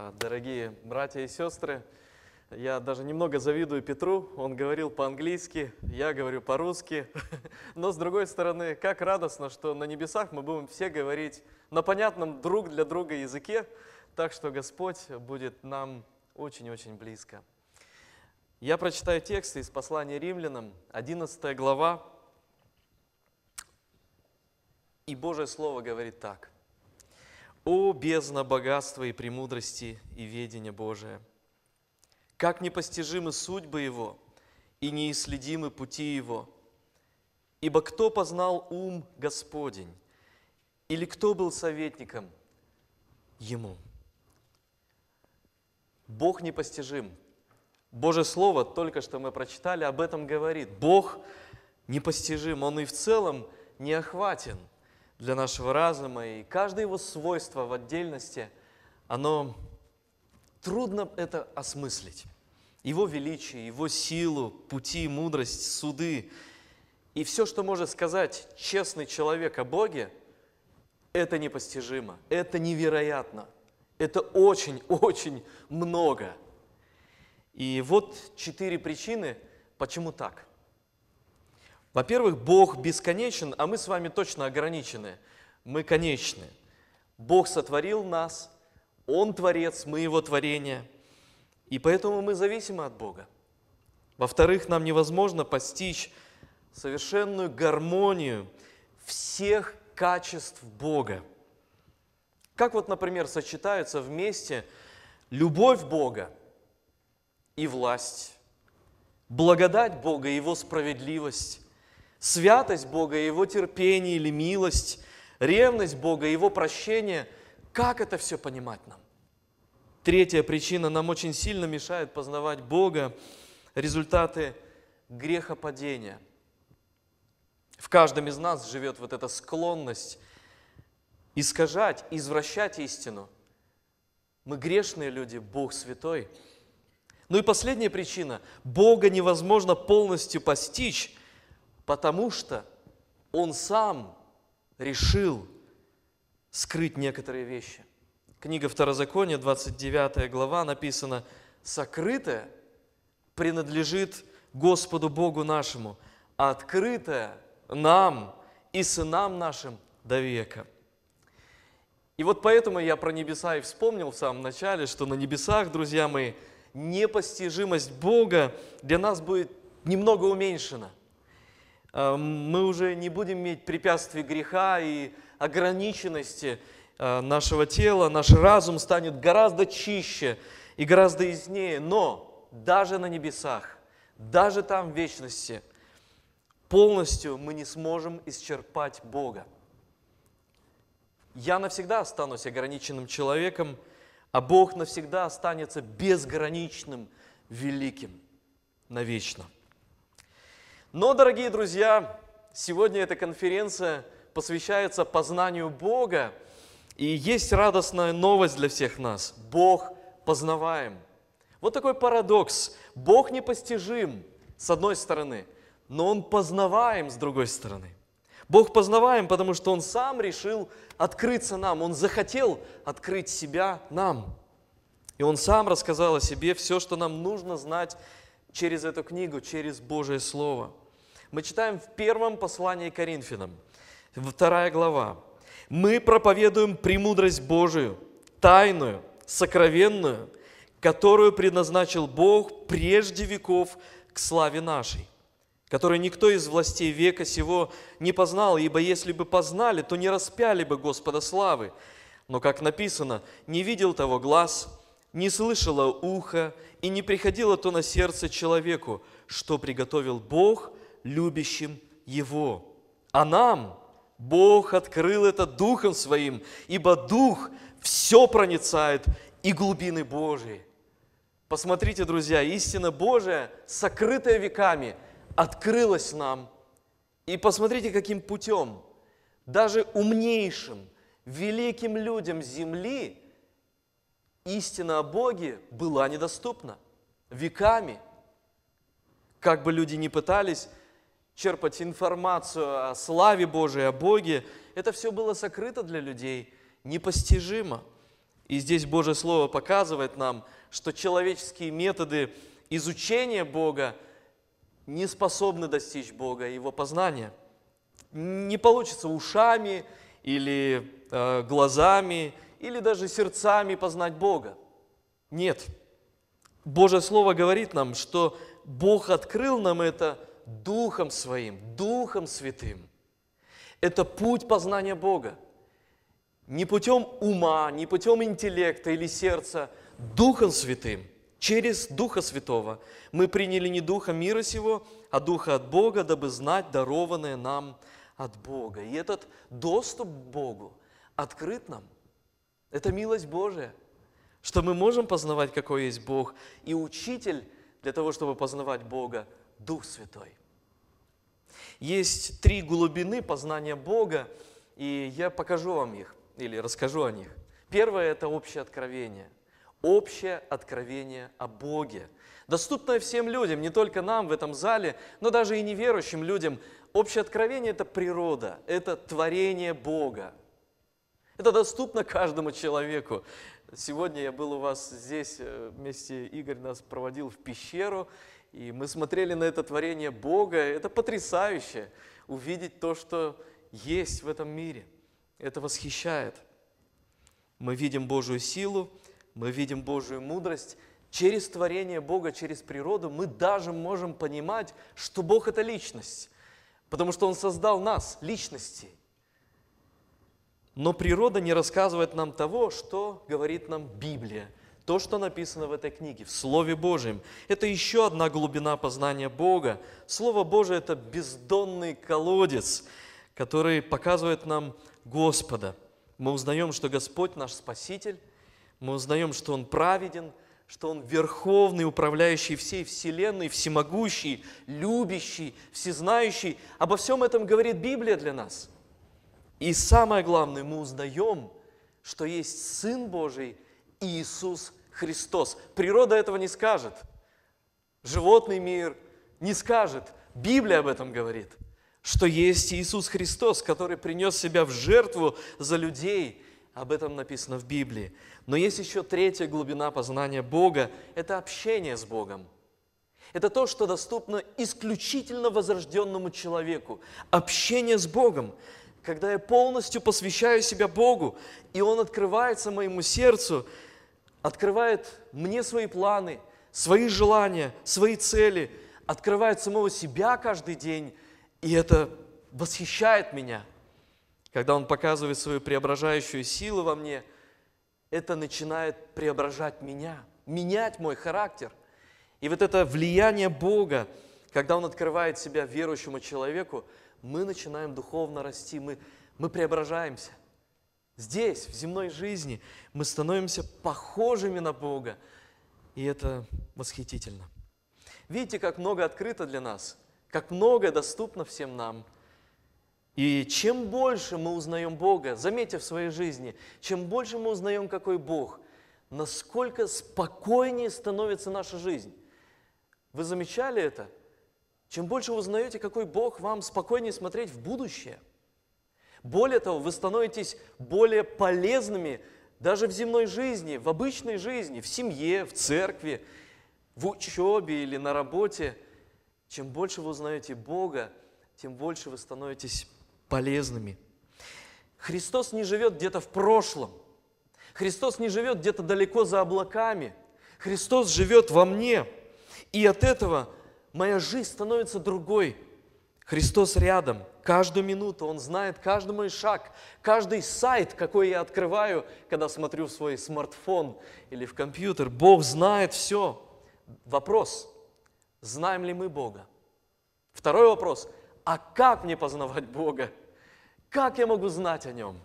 А, дорогие братья и сестры, я даже немного завидую Петру, он говорил по-английски, я говорю по-русски. Но с другой стороны, как радостно, что на небесах мы будем все говорить на понятном друг для друга языке, так что Господь будет нам очень-очень близко. Я прочитаю текст из послания римлянам, 11 глава, и Божье Слово говорит так – «О, бездна богатства и премудрости и ведения Божия! Как непостижимы судьбы Его и неисследимы пути Его! Ибо кто познал ум Господень, или кто был советником Ему?» Бог непостижим. Божье Слово, только что мы прочитали, об этом говорит. Бог непостижим, Он и в целом неохватен – для нашего разума, и каждое его свойство в отдельности, оно трудно это осмыслить. Его величие, его силу, пути, мудрость, суды и все, что может сказать честный человек о Боге, это непостижимо, это невероятно, это очень-очень много. И вот четыре причины, почему так. Во-первых, Бог бесконечен, а мы с вами точно ограничены. Мы конечны. Бог сотворил нас, Он Творец, мы Его творение. И поэтому мы зависимы от Бога. Во-вторых, нам невозможно постичь совершенную гармонию всех качеств Бога. Как вот, например, сочетаются вместе любовь Бога и власть, благодать Бога и Его справедливость, святость Бога, Его терпение или милость, ревность Бога, Его прощение. Как это все понимать нам? Третья причина нам очень сильно мешает познавать Бога – результаты грехопадения. В каждом из нас живет вот эта склонность искажать, извращать истину. Мы грешные люди, Бог святой. Ну и последняя причина – Бога невозможно полностью постичь, потому что он сам решил скрыть некоторые вещи. Книга Второзакония, 29 глава, написано «Сокрытое принадлежит Господу Богу нашему, а открытое нам и сынам нашим до века». И вот поэтому я про небеса и вспомнил в самом начале, что на небесах, друзья мои, непостижимость Бога для нас будет немного уменьшена. Э, мы уже не будем иметь препятствий греха и ограниченности э, нашего тела, наш разум станет гораздо чище и гораздо изнее Но даже на небесах, даже там в вечности, полностью мы не сможем исчерпать Бога. Я навсегда останусь ограниченным человеком, а Бог навсегда останется безграничным, великим, навечно. Но, дорогие друзья, сегодня эта конференция посвящается познанию Бога, и есть радостная новость для всех нас. Бог познаваем. Вот такой парадокс. Бог непостижим, с одной стороны, но Он познаваем, с другой стороны. Бог познаваем, потому что Он сам решил открыться нам, Он захотел открыть себя нам. И Он сам рассказал о себе все, что нам нужно знать через эту книгу, через Божие Слово. Мы читаем в первом послании Коринфянам, вторая глава. «Мы проповедуем премудрость Божию, тайную, сокровенную, которую предназначил Бог прежде веков к славе нашей, которую никто из властей века сего не познал, ибо если бы познали, то не распяли бы Господа славы. Но, как написано, не видел того глаз, не слышало ухо и не приходило то на сердце человеку, что приготовил Бог любящим Его. А нам Бог открыл это Духом Своим, ибо Дух все проницает и глубины Божьи. Посмотрите, друзья, истина Божия, сокрытая веками, открылась нам. И посмотрите, каким путем. Даже умнейшим, великим людям земли – истина о Боге была недоступна веками. Как бы люди ни пытались черпать информацию о славе Божией, о Боге, это все было сокрыто для людей, непостижимо. И здесь Божье Слово показывает нам, что человеческие методы изучения Бога не способны достичь Бога, Его познания. Не получится ушами или э, глазами, или даже сердцами познать Бога. Нет. Божье Слово говорит нам, что Бог открыл нам это Духом Своим, Духом Святым. Это путь познания Бога. Не путем ума, не путем интеллекта или сердца, Духом Святым. Через Духа Святого мы приняли не Духа мира сего, а Духа от Бога, дабы знать дарованное нам от Бога. И этот доступ к Богу открыт нам – это милость Божия, что мы можем познавать, какой есть Бог. И учитель для того, чтобы познавать Бога, Дух Святой. Есть три глубины познания Бога, и я покажу вам их или расскажу о них. Первое – это общее откровение. Общее откровение о Боге, доступное всем людям, не только нам в этом зале, но даже и неверующим людям. Общее откровение – это природа, это творение Бога, это доступно каждому человеку. Сегодня я был у вас здесь, э, вместе Игорь нас проводил в пещеру, и мы смотрели на это творение Бога. Это потрясающе, увидеть то, что есть в этом мире. Это восхищает. Мы видим Божью силу, мы видим Божью мудрость. Через творение Бога, через природу мы даже можем понимать, что Бог – это личность, потому что Он создал нас, личности, но природа не рассказывает нам того, что говорит нам Библия, то, что написано в этой книге, в Слове Божьем. Это еще одна глубина познания Бога. Слово Божие – это бездонный колодец, который показывает нам Господа. Мы узнаем, что Господь наш Спаситель, мы узнаем, что Он праведен, что Он верховный, управляющий всей вселенной, всемогущий, любящий, всезнающий. Обо всем этом говорит Библия для нас – и самое главное, мы узнаем, что есть Сын Божий Иисус Христос. Природа этого не скажет. Животный мир не скажет. Библия об этом говорит, что есть Иисус Христос, который принес себя в жертву за людей. Об этом написано в Библии. Но есть еще третья глубина познания Бога – это общение с Богом. Это то, что доступно исключительно возрожденному человеку. Общение с Богом когда я полностью посвящаю себя Богу, и Он открывается моему сердцу, открывает мне свои планы, свои желания, свои цели, открывает самого себя каждый день, и это восхищает меня. Когда Он показывает свою преображающую силу во мне, это начинает преображать меня, менять мой характер. И вот это влияние Бога, когда Он открывает себя верующему человеку – мы начинаем духовно расти, мы, мы преображаемся. Здесь, в земной жизни, мы становимся похожими на Бога. И это восхитительно. Видите, как много открыто для нас, как много доступно всем нам. И чем больше мы узнаем Бога, заметьте в своей жизни, чем больше мы узнаем, какой Бог, насколько спокойнее становится наша жизнь. Вы замечали это? Чем больше вы узнаете, какой Бог, вам спокойнее смотреть в будущее. Более того, вы становитесь более полезными даже в земной жизни, в обычной жизни, в семье, в церкви, в учебе или на работе. Чем больше вы узнаете Бога, тем больше вы становитесь полезными. Христос не живет где-то в прошлом. Христос не живет где-то далеко за облаками. Христос живет во мне. И от этого моя жизнь становится другой. Христос рядом, каждую минуту, Он знает каждый мой шаг, каждый сайт, какой я открываю, когда смотрю в свой смартфон или в компьютер. Бог знает все. Вопрос, знаем ли мы Бога? Второй вопрос, а как мне познавать Бога? Как я могу знать о Нем?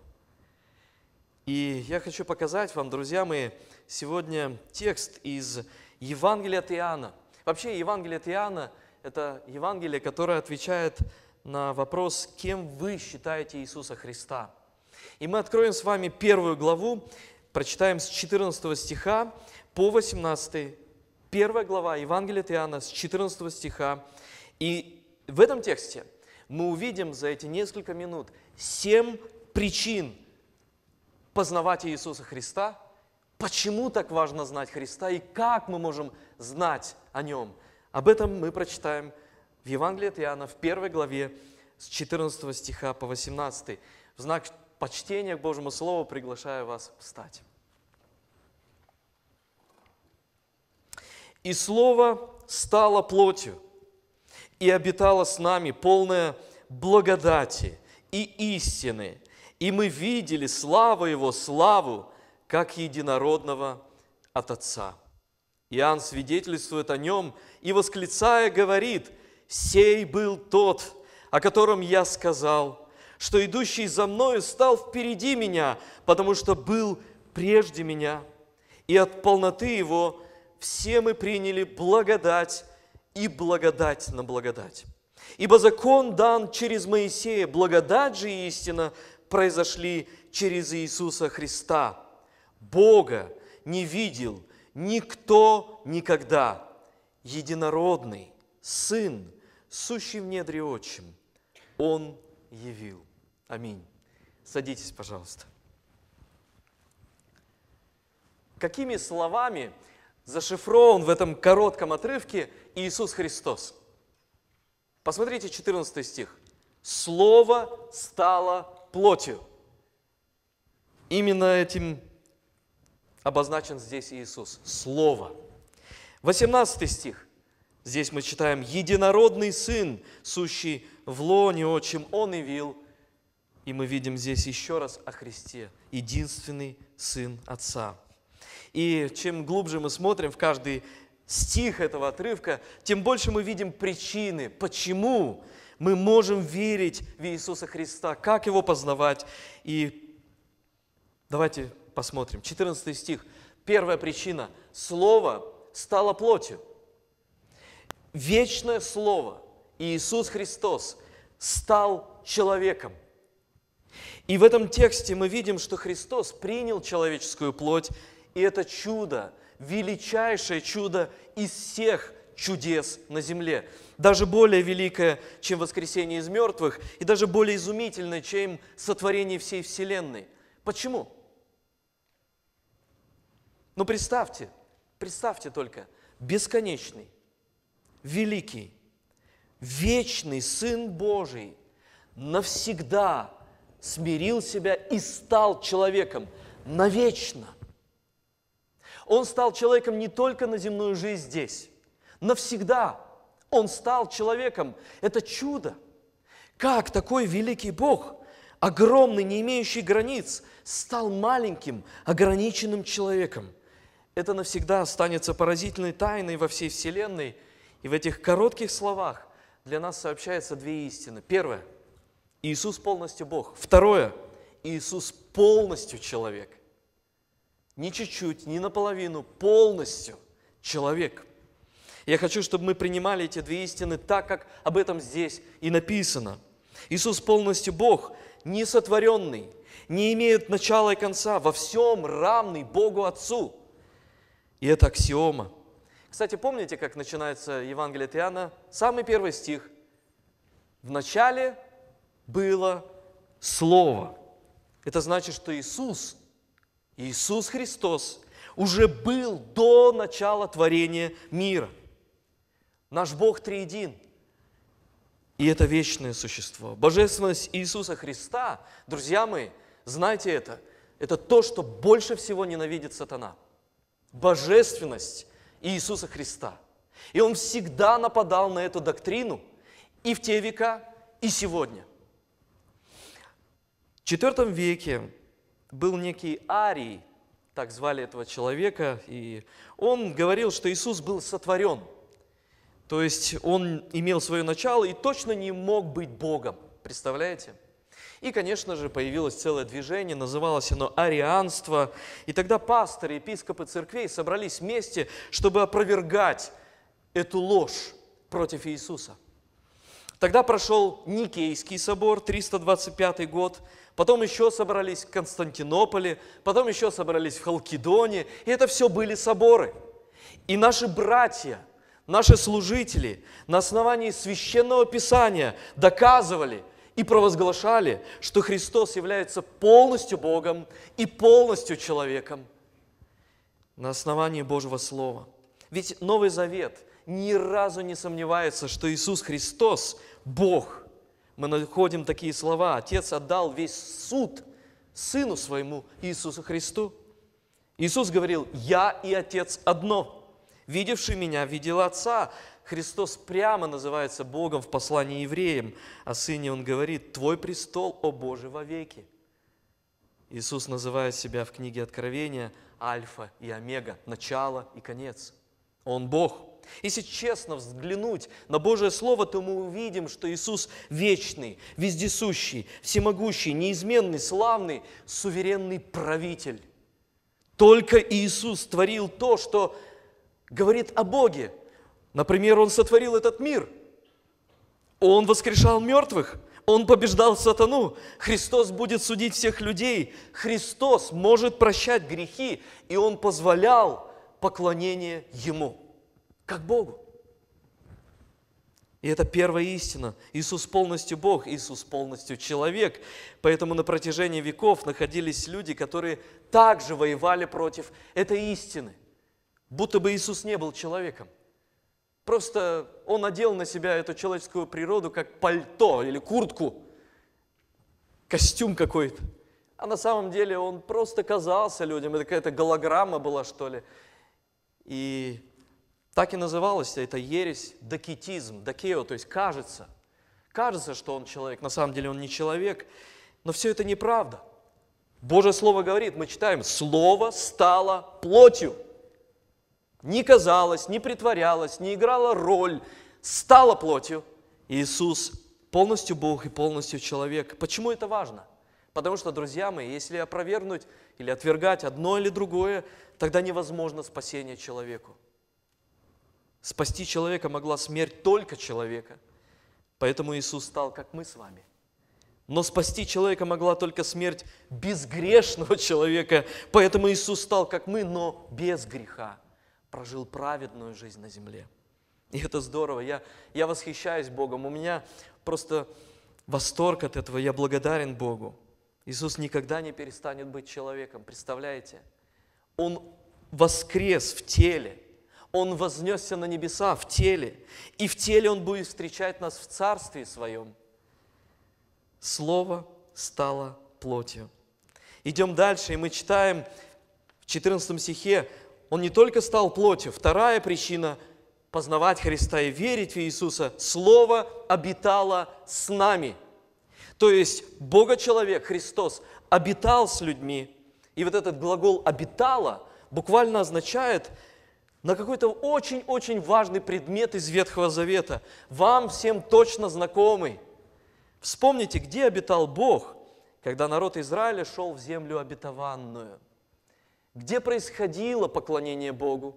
И я хочу показать вам, друзья мои, сегодня текст из Евангелия от Иоанна – Вообще Евангелие от Иоанна – это Евангелие, которое отвечает на вопрос, кем вы считаете Иисуса Христа. И мы откроем с вами первую главу, прочитаем с 14 стиха по 18. Первая глава Евангелия от Иоанна с 14 стиха. И в этом тексте мы увидим за эти несколько минут семь причин познавать Иисуса Христа – Почему так важно знать Христа и как мы можем знать о Нем? Об этом мы прочитаем в Евангелии от Иоанна в первой главе с 14 стиха по 18. В знак почтения к Божьему Слову приглашаю вас встать. «И Слово стало плотью, и обитало с нами полное благодати и истины, и мы видели славу Его, славу, как единородного от Отца. Иоанн свидетельствует о нем и, восклицая, говорит, «Сей был тот, о котором я сказал, что идущий за мною стал впереди меня, потому что был прежде меня, и от полноты его все мы приняли благодать и благодать на благодать. Ибо закон дан через Моисея, благодать же и истина произошли через Иисуса Христа. Бога не видел никто никогда. Единородный Сын, сущий в недре отчим, Он явил. Аминь. Садитесь, пожалуйста. Какими словами зашифрован в этом коротком отрывке Иисус Христос? Посмотрите 14 стих. «Слово стало плотью». Именно этим обозначен здесь Иисус. Слово. 18 стих. Здесь мы читаем «Единородный Сын, сущий в лоне отчим, Он явил». И мы видим здесь еще раз о Христе, единственный Сын Отца. И чем глубже мы смотрим в каждый стих этого отрывка, тем больше мы видим причины, почему мы можем верить в Иисуса Христа, как Его познавать. И давайте посмотрим. 14 стих. Первая причина. Слово стало плотью. Вечное Слово, Иисус Христос, стал человеком. И в этом тексте мы видим, что Христос принял человеческую плоть, и это чудо, величайшее чудо из всех чудес на земле. Даже более великое, чем воскресение из мертвых, и даже более изумительное, чем сотворение всей Вселенной. Почему? Но ну, представьте, представьте только, бесконечный, великий, вечный Сын Божий навсегда смирил себя и стал человеком навечно. Он стал человеком не только на земную жизнь здесь, навсегда он стал человеком. Это чудо. Как такой великий Бог, огромный, не имеющий границ, стал маленьким, ограниченным человеком – это навсегда останется поразительной тайной во всей Вселенной. И в этих коротких словах для нас сообщаются две истины. Первое. Иисус полностью Бог. Второе. Иисус полностью человек. Не чуть-чуть, не наполовину, полностью человек. Я хочу, чтобы мы принимали эти две истины так, как об этом здесь и написано. Иисус полностью Бог, несотворенный, не имеет начала и конца, во всем равный Богу Отцу – и это аксиома. Кстати, помните, как начинается Евангелие от Иоанна? Самый первый стих. В начале было Слово. Это значит, что Иисус, Иисус Христос, уже был до начала творения мира. Наш Бог триедин. И это вечное существо. Божественность Иисуса Христа, друзья мои, знайте это, это то, что больше всего ненавидит сатана – божественность Иисуса Христа. И он всегда нападал на эту доктрину и в те века, и сегодня. В IV веке был некий Арий, так звали этого человека, и он говорил, что Иисус был сотворен, то есть он имел свое начало и точно не мог быть Богом. Представляете? И, конечно же, появилось целое движение, называлось оно арианство. И тогда пасторы, епископы церквей собрались вместе, чтобы опровергать эту ложь против Иисуса. Тогда прошел Никейский собор, 325 год, потом еще собрались в Константинополе, потом еще собрались в Халкидоне, и это все были соборы. И наши братья, наши служители на основании священного писания доказывали, и провозглашали, что Христос является полностью Богом и полностью человеком на основании Божьего Слова. Ведь Новый Завет ни разу не сомневается, что Иисус Христос – Бог. Мы находим такие слова. Отец отдал весь суд Сыну Своему Иисусу Христу. Иисус говорил, «Я и Отец одно. Видевший Меня, видел Отца. Христос прямо называется Богом в послании евреям. О Сыне Он говорит, «Твой престол, о Боже, во веки". Иисус называет себя в книге Откровения Альфа и Омега, начало и конец. Он Бог. Если честно взглянуть на Божье Слово, то мы увидим, что Иисус вечный, вездесущий, всемогущий, неизменный, славный, суверенный правитель. Только Иисус творил то, что говорит о Боге, Например, Он сотворил этот мир. Он воскрешал мертвых. Он побеждал сатану. Христос будет судить всех людей. Христос может прощать грехи. И Он позволял поклонение Ему, как Богу. И это первая истина. Иисус полностью Бог, Иисус полностью человек. Поэтому на протяжении веков находились люди, которые также воевали против этой истины. Будто бы Иисус не был человеком – Просто он надел на себя эту человеческую природу как пальто или куртку, костюм какой-то. А на самом деле он просто казался людям, это какая-то голограмма была, что ли. И так и называлось это ересь, докетизм, докео, то есть кажется. Кажется, что он человек, на самом деле он не человек, но все это неправда. Божье Слово говорит, мы читаем, Слово стало плотью – не казалась, не притворялась, не играла роль, стала плотью. Иисус полностью Бог и полностью человек. Почему это важно? Потому что, друзья мои, если опровергнуть или отвергать одно или другое, тогда невозможно спасение человеку. Спасти человека могла смерть только человека. Поэтому Иисус стал, как мы с вами. Но спасти человека могла только смерть безгрешного человека. Поэтому Иисус стал, как мы, но без греха прожил праведную жизнь на земле. И это здорово. Я, я восхищаюсь Богом. У меня просто восторг от этого. Я благодарен Богу. Иисус никогда не перестанет быть человеком. Представляете? Он воскрес в теле. Он вознесся на небеса в теле. И в теле Он будет встречать нас в Царстве Своем. Слово стало плотью. Идем дальше, и мы читаем в 14 стихе он не только стал плотью, вторая причина – познавать Христа и верить в Иисуса, Слово обитало с нами. То есть Бога-человек, Христос, обитал с людьми. И вот этот глагол «обитало» буквально означает на какой-то очень-очень важный предмет из Ветхого Завета, вам всем точно знакомый. Вспомните, где обитал Бог, когда народ Израиля шел в землю обетованную – где происходило поклонение Богу?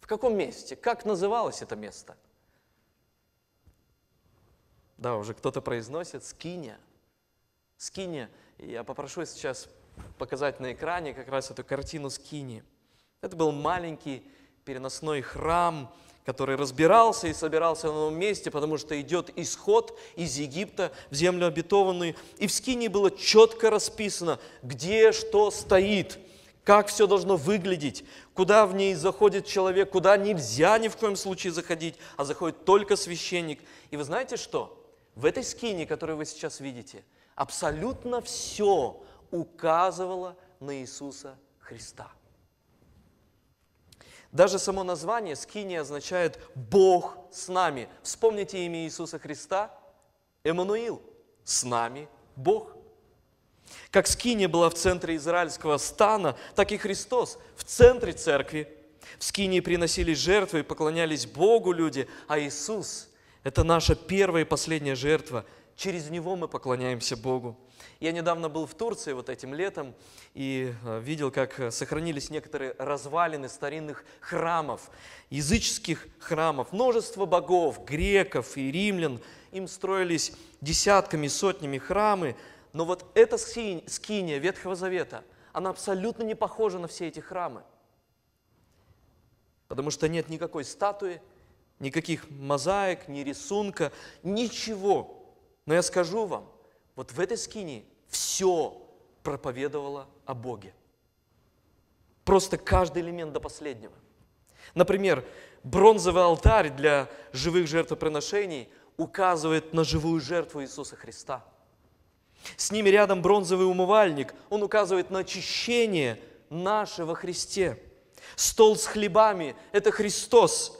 В каком месте? Как называлось это место? Да, уже кто-то произносит «скиния». Скиния. Я попрошу сейчас показать на экране как раз эту картину скини. Это был маленький переносной храм, который разбирался и собирался на новом месте, потому что идет исход из Египта в землю обетованную. И в Скинии было четко расписано, где что стоит – как все должно выглядеть, куда в ней заходит человек, куда нельзя ни в коем случае заходить, а заходит только священник. И вы знаете что? В этой скине, которую вы сейчас видите, абсолютно все указывало на Иисуса Христа. Даже само название скини означает «Бог с нами». Вспомните имя Иисуса Христа – Эммануил. С нами Бог – как Скиния была в центре израильского стана, так и Христос в центре церкви. В Скинии приносились жертвы и поклонялись Богу люди, а Иисус – это наша первая и последняя жертва. Через Него мы поклоняемся Богу. Я недавно был в Турции вот этим летом и э, видел, как э, сохранились некоторые развалины старинных храмов, языческих храмов, множество богов, греков и римлян. Им строились десятками, сотнями храмы, но вот эта скиния Ветхого Завета, она абсолютно не похожа на все эти храмы. Потому что нет никакой статуи, никаких мозаик, ни рисунка, ничего. Но я скажу вам, вот в этой скинии все проповедовало о Боге. Просто каждый элемент до последнего. Например, бронзовый алтарь для живых жертвоприношений указывает на живую жертву Иисуса Христа – с ними рядом бронзовый умывальник. Он указывает на очищение нашего Христе. Стол с хлебами – это Христос.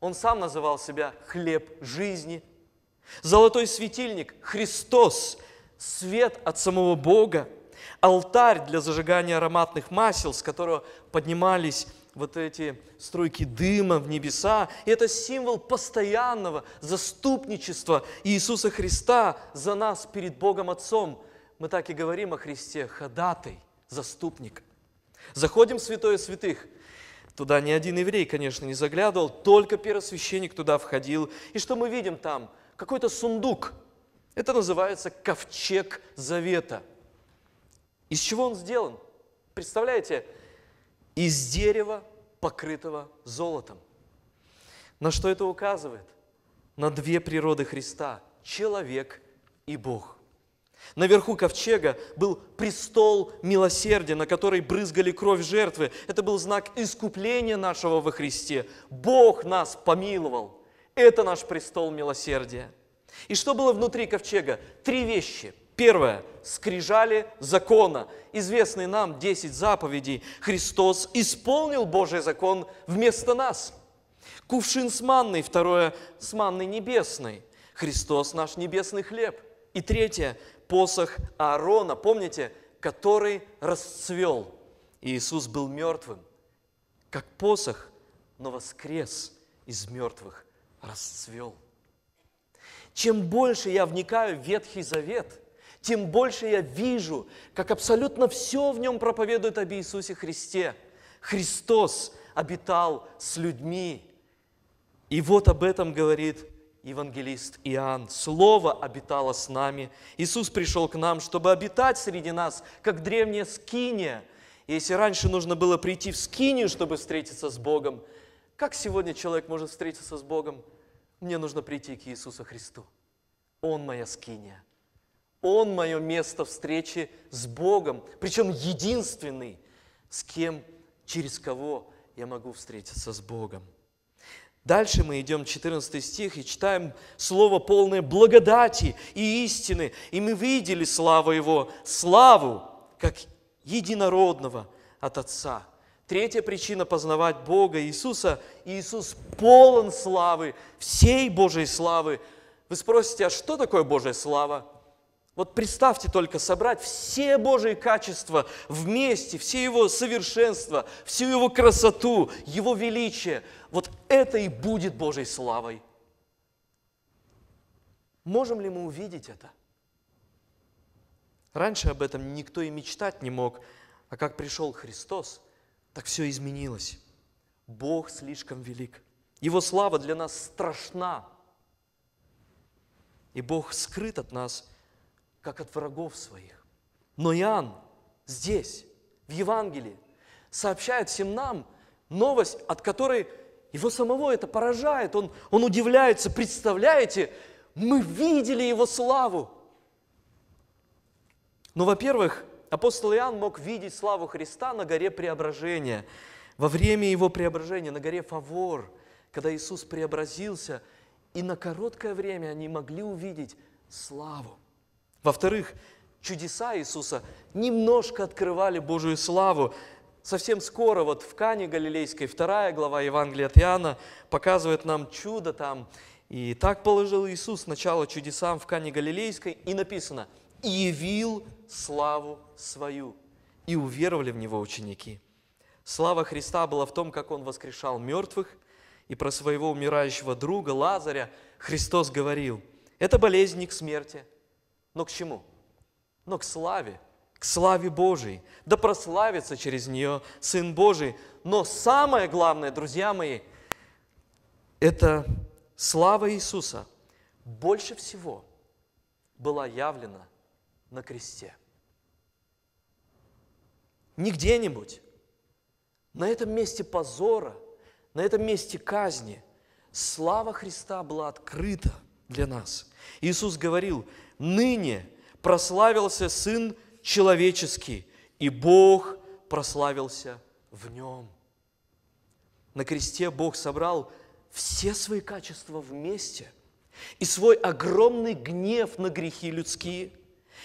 Он сам называл себя хлеб жизни. Золотой светильник – Христос, свет от самого Бога. Алтарь для зажигания ароматных масел, с которого поднимались вот эти стройки дыма в небеса. И это символ постоянного заступничества Иисуса Христа за нас перед Богом Отцом. Мы так и говорим о Христе, ходатай, заступник. Заходим в святое святых. Туда ни один еврей, конечно, не заглядывал, только первосвященник туда входил. И что мы видим там? Какой-то сундук. Это называется ковчег завета. Из чего он сделан? Представляете? Из дерева покрытого золотом. На что это указывает? На две природы Христа – человек и Бог. Наверху ковчега был престол милосердия, на который брызгали кровь жертвы. Это был знак искупления нашего во Христе. Бог нас помиловал. Это наш престол милосердия. И что было внутри ковчега? Три вещи – Первое. Скрижали закона. Известные нам 10 заповедей. Христос исполнил Божий закон вместо нас. Кувшин с манной. Второе. С манной небесной. Христос наш небесный хлеб. И третье. Посох Аарона. Помните, который расцвел. Иисус был мертвым, как посох, но воскрес из мертвых, расцвел. Чем больше я вникаю в Ветхий Завет – тем больше я вижу, как абсолютно все в нем проповедует об Иисусе Христе. Христос обитал с людьми. И вот об этом говорит евангелист Иоанн. Слово обитало с нами. Иисус пришел к нам, чтобы обитать среди нас, как древняя скиния. Если раньше нужно было прийти в скинию, чтобы встретиться с Богом, как сегодня человек может встретиться с Богом? Мне нужно прийти к Иисусу Христу. Он моя скиния. Он мое место встречи с Богом, причем единственный, с кем, через кого я могу встретиться с Богом. Дальше мы идем, 14 стих, и читаем слово полное благодати и истины. И мы видели славу Его, славу, как единородного от Отца. Третья причина познавать Бога Иисуса. Иисус полон славы, всей Божьей славы. Вы спросите, а что такое Божья слава? Вот представьте только собрать все Божьи качества вместе, все Его совершенство, всю Его красоту, Его величие. Вот это и будет Божьей славой. Можем ли мы увидеть это? Раньше об этом никто и мечтать не мог, а как пришел Христос, так все изменилось. Бог слишком велик. Его слава для нас страшна. И Бог скрыт от нас – как от врагов своих. Но Иоанн здесь, в Евангелии, сообщает всем нам новость, от которой его самого это поражает. Он, он удивляется, представляете, мы видели его славу. Но, ну, во-первых, апостол Иоанн мог видеть славу Христа на горе преображения, во время его преображения, на горе Фавор, когда Иисус преобразился, и на короткое время они могли увидеть славу. Во-вторых, чудеса Иисуса немножко открывали Божию славу. Совсем скоро, вот в Кане Галилейской, вторая глава Евангелия от Иоанна показывает нам чудо там. И так положил Иисус начало чудесам в Кане Галилейской, и написано «И явил славу свою». И уверовали в Него ученики. Слава Христа была в том, как Он воскрешал мертвых, и про своего умирающего друга Лазаря Христос говорил, «Это болезнь не к смерти, но к чему? Но к славе, к славе Божией. Да прославится через нее Сын Божий. Но самое главное, друзья мои, это слава Иисуса больше всего была явлена на кресте. Не где-нибудь. На этом месте позора, на этом месте казни слава Христа была открыта для нас. Иисус говорил, ныне прославился Сын Человеческий, и Бог прославился в Нем. На кресте Бог собрал все свои качества вместе, и свой огромный гнев на грехи людские,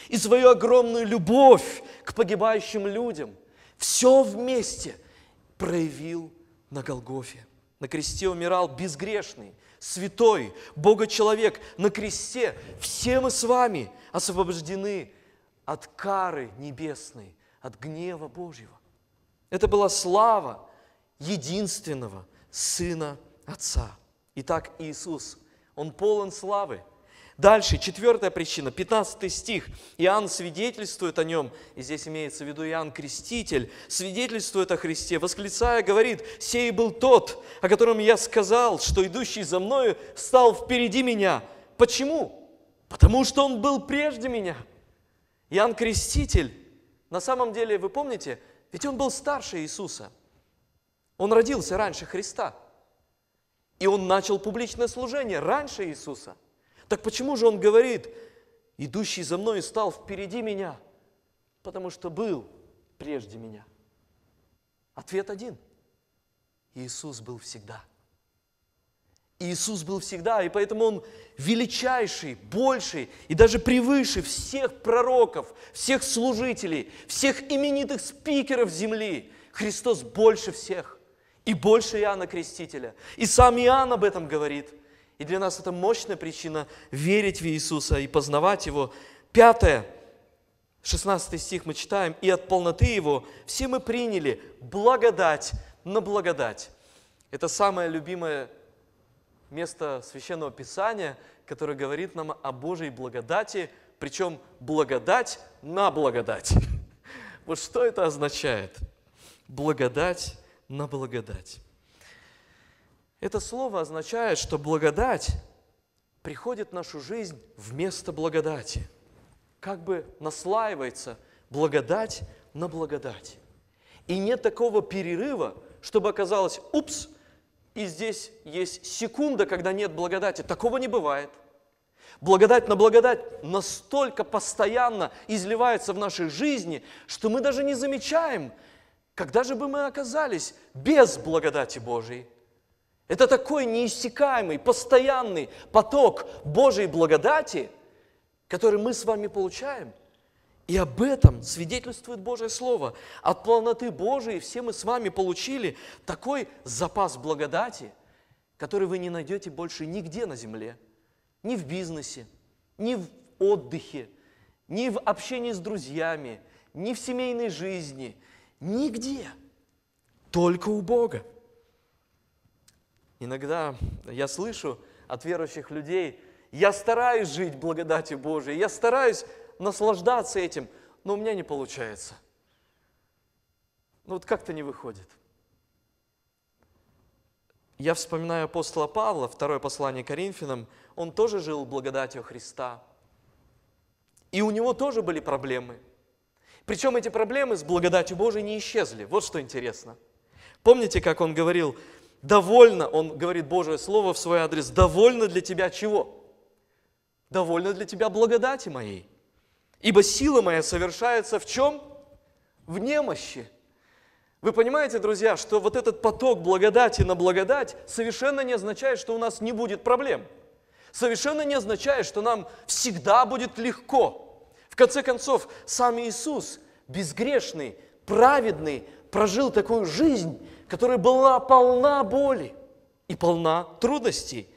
и свою огромную любовь к погибающим людям, все вместе проявил на Голгофе. На кресте умирал безгрешный, святой, Бога-человек на кресте, все мы с вами освобождены от кары небесной, от гнева Божьего. Это была слава единственного Сына Отца. Итак, Иисус, Он полон славы – Дальше, четвертая причина, 15 стих. Иоанн свидетельствует о нем, и здесь имеется в виду Иоанн Креститель, свидетельствует о Христе, восклицая, говорит, «Сей был тот, о котором я сказал, что идущий за мною стал впереди меня». Почему? Потому что он был прежде меня. Иоанн Креститель, на самом деле, вы помните, ведь он был старше Иисуса. Он родился раньше Христа. И он начал публичное служение раньше Иисуса – так почему же он говорит, идущий за мной стал впереди меня, потому что был прежде меня? Ответ один. Иисус был всегда. Иисус был всегда, и поэтому Он величайший, больший и даже превыше всех пророков, всех служителей, всех именитых спикеров земли. Христос больше всех и больше Иоанна Крестителя. И сам Иоанн об этом говорит – и для нас это мощная причина верить в Иисуса и познавать Его. Пятое, 16 стих мы читаем, «И от полноты Его все мы приняли благодать на благодать». Это самое любимое место Священного Писания, которое говорит нам о Божьей благодати, причем благодать на благодать. Вот что это означает? Благодать на благодать. Это слово означает, что благодать приходит в нашу жизнь вместо благодати. Как бы наслаивается благодать на благодать. И нет такого перерыва, чтобы оказалось, упс, и здесь есть секунда, когда нет благодати. Такого не бывает. Благодать на благодать настолько постоянно изливается в нашей жизни, что мы даже не замечаем, когда же бы мы оказались без благодати Божией. Это такой неиссякаемый, постоянный поток Божьей благодати, который мы с вами получаем. И об этом свидетельствует Божье Слово. От полноты Божией все мы с вами получили такой запас благодати, который вы не найдете больше нигде на земле. Ни в бизнесе, ни в отдыхе, ни в общении с друзьями, ни в семейной жизни, нигде. Только у Бога. Иногда я слышу от верующих людей, я стараюсь жить благодати Божией, я стараюсь наслаждаться этим, но у меня не получается. Ну вот как-то не выходит. Я вспоминаю апостола Павла, второе послание Коринфянам, он тоже жил благодатью Христа. И у него тоже были проблемы. Причем эти проблемы с благодатью Божией не исчезли. Вот что интересно. Помните, как он говорил, довольно, он говорит Божие Слово в свой адрес, довольно для тебя чего? Довольно для тебя благодати моей. Ибо сила моя совершается в чем? В немощи. Вы понимаете, друзья, что вот этот поток благодати на благодать совершенно не означает, что у нас не будет проблем. Совершенно не означает, что нам всегда будет легко. В конце концов, сам Иисус, безгрешный, праведный, прожил такую жизнь, которая была полна боли и полна трудностей.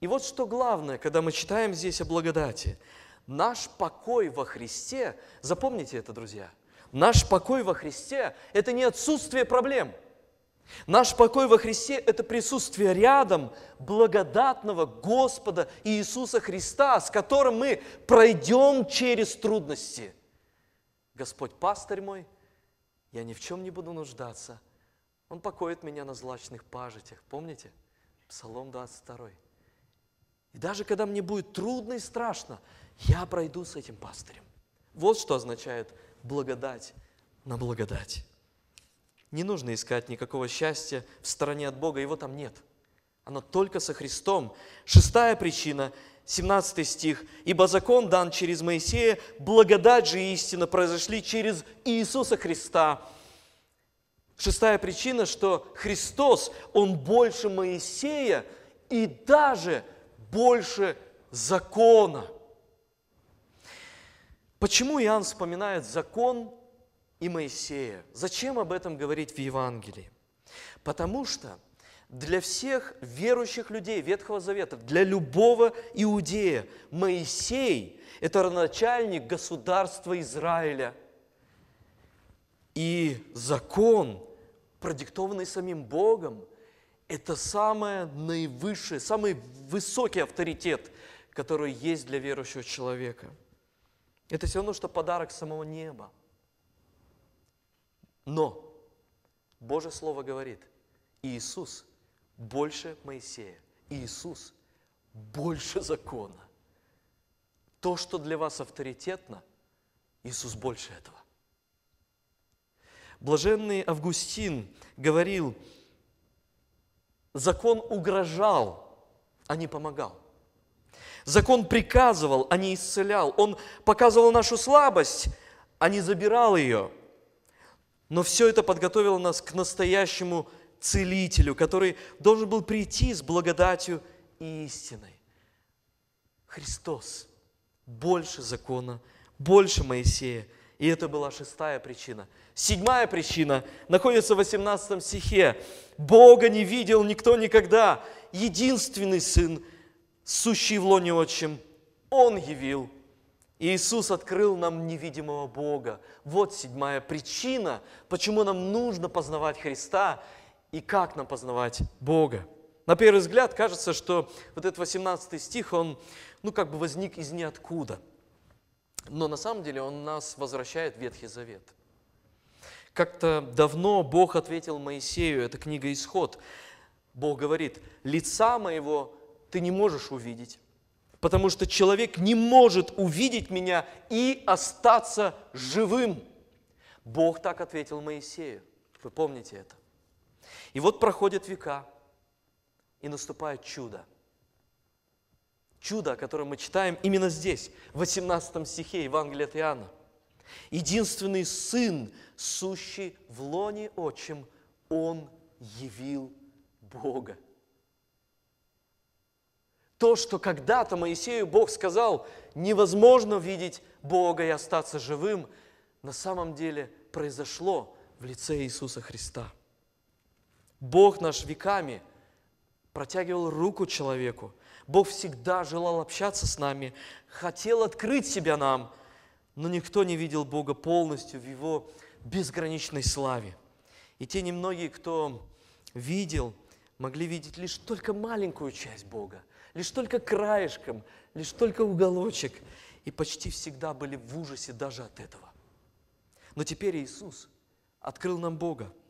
И вот что главное, когда мы читаем здесь о благодати. Наш покой во Христе, запомните это, друзья, наш покой во Христе – это не отсутствие проблем. Наш покой во Христе – это присутствие рядом благодатного Господа Иисуса Христа, с которым мы пройдем через трудности. Господь пастырь мой – я ни в чем не буду нуждаться. Он покоит меня на злачных пажитях. Помните? Псалом 22. И даже когда мне будет трудно и страшно, я пройду с этим пастырем. Вот что означает благодать на благодать. Не нужно искать никакого счастья в стороне от Бога, его там нет. Оно только со Христом. Шестая причина – 17 стих. «Ибо закон дан через Моисея, благодать же и истина произошли через Иисуса Христа». Шестая причина, что Христос, Он больше Моисея и даже больше закона. Почему Иоанн вспоминает закон и Моисея? Зачем об этом говорить в Евангелии? Потому что – для всех верующих людей Ветхого Завета, для любого иудея. Моисей – это начальник государства Израиля. И закон, продиктованный самим Богом, это самое наивысшее, самый высокий авторитет, который есть для верующего человека. Это все равно, что подарок самого неба. Но Божье Слово говорит, Иисус – больше Моисея. И Иисус больше закона. То, что для вас авторитетно, Иисус больше этого. Блаженный Августин говорил, закон угрожал, а не помогал. Закон приказывал, а не исцелял. Он показывал нашу слабость, а не забирал ее. Но все это подготовило нас к настоящему целителю, который должен был прийти с благодатью и истиной. Христос больше закона, больше Моисея. И это была шестая причина. Седьмая причина находится в 18 стихе. Бога не видел никто никогда. Единственный Сын, сущий в лоне отчим, Он явил. И Иисус открыл нам невидимого Бога. Вот седьмая причина, почему нам нужно познавать Христа и как нам познавать Бога. На первый взгляд кажется, что вот этот 18 стих, он ну как бы возник из ниоткуда. Но на самом деле он нас возвращает в Ветхий Завет. Как-то давно Бог ответил Моисею, это книга «Исход». Бог говорит, «Лица моего ты не можешь увидеть, потому что человек не может увидеть меня и остаться живым». Бог так ответил Моисею. Вы помните это? И вот проходят века, и наступает чудо. Чудо, о котором мы читаем именно здесь, в 18 стихе Евангелия от Иоанна. Единственный Сын, сущий в лоне отчим, Он явил Бога. То, что когда-то Моисею Бог сказал, невозможно видеть Бога и остаться живым, на самом деле произошло в лице Иисуса Христа – Бог наш веками протягивал руку человеку. Бог всегда желал общаться с нами, хотел открыть себя нам, но никто не видел Бога полностью в Его безграничной славе. И те немногие, кто видел, могли видеть лишь только маленькую часть Бога, лишь только краешком, лишь только уголочек, и почти всегда были в ужасе даже от этого. Но теперь Иисус открыл нам Бога –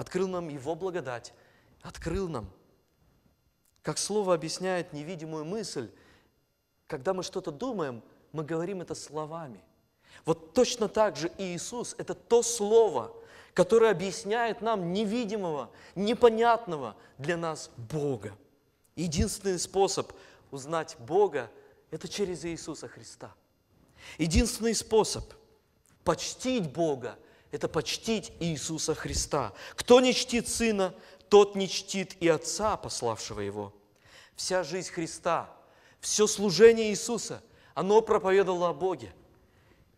открыл нам Его благодать, открыл нам. Как слово объясняет невидимую мысль, когда мы что-то думаем, мы говорим это словами. Вот точно так же и Иисус – это то слово, которое объясняет нам невидимого, непонятного для нас Бога. Единственный способ узнать Бога – это через Иисуса Христа. Единственный способ почтить Бога –– это почтить Иисуса Христа. Кто не чтит Сына, тот не чтит и Отца, пославшего Его. Вся жизнь Христа, все служение Иисуса, оно проповедовало о Боге.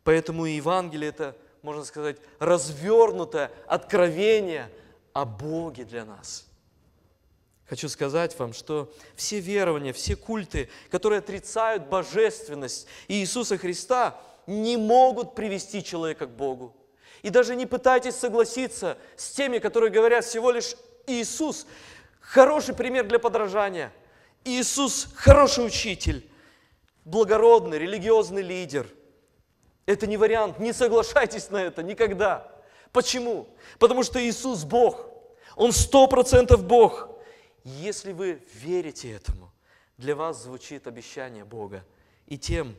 Поэтому и Евангелие – это, можно сказать, развернутое откровение о Боге для нас – Хочу сказать вам, что все верования, все культы, которые отрицают божественность Иисуса Христа, не могут привести человека к Богу. И даже не пытайтесь согласиться с теми, которые говорят всего лишь Иисус. Хороший пример для подражания. Иисус – хороший учитель, благородный, религиозный лидер. Это не вариант, не соглашайтесь на это никогда. Почему? Потому что Иисус – Бог. Он сто процентов Бог. Если вы верите этому, для вас звучит обещание Бога. И тем,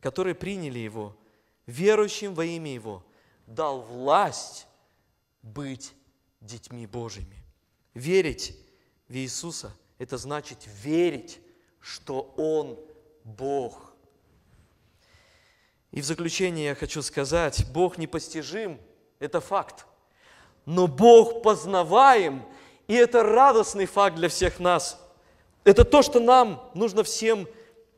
которые приняли Его, верующим во имя Его – дал власть быть детьми Божьими. Верить в Иисуса – это значит верить, что Он Бог. И в заключение я хочу сказать, Бог непостижим – это факт. Но Бог познаваем, и это радостный факт для всех нас. Это то, что нам нужно всем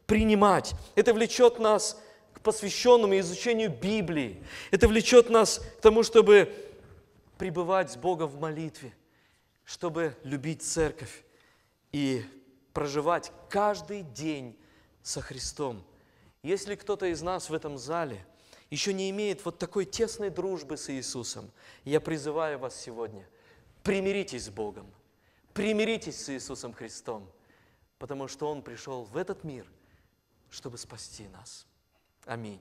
принимать. Это влечет нас посвященному изучению Библии. Это влечет нас к тому, чтобы пребывать с Богом в молитве, чтобы любить церковь и проживать каждый день со Христом. Если кто-то из нас в этом зале еще не имеет вот такой тесной дружбы с Иисусом, я призываю вас сегодня, примиритесь с Богом, примиритесь с Иисусом Христом, потому что Он пришел в этот мир, чтобы спасти нас. a mim.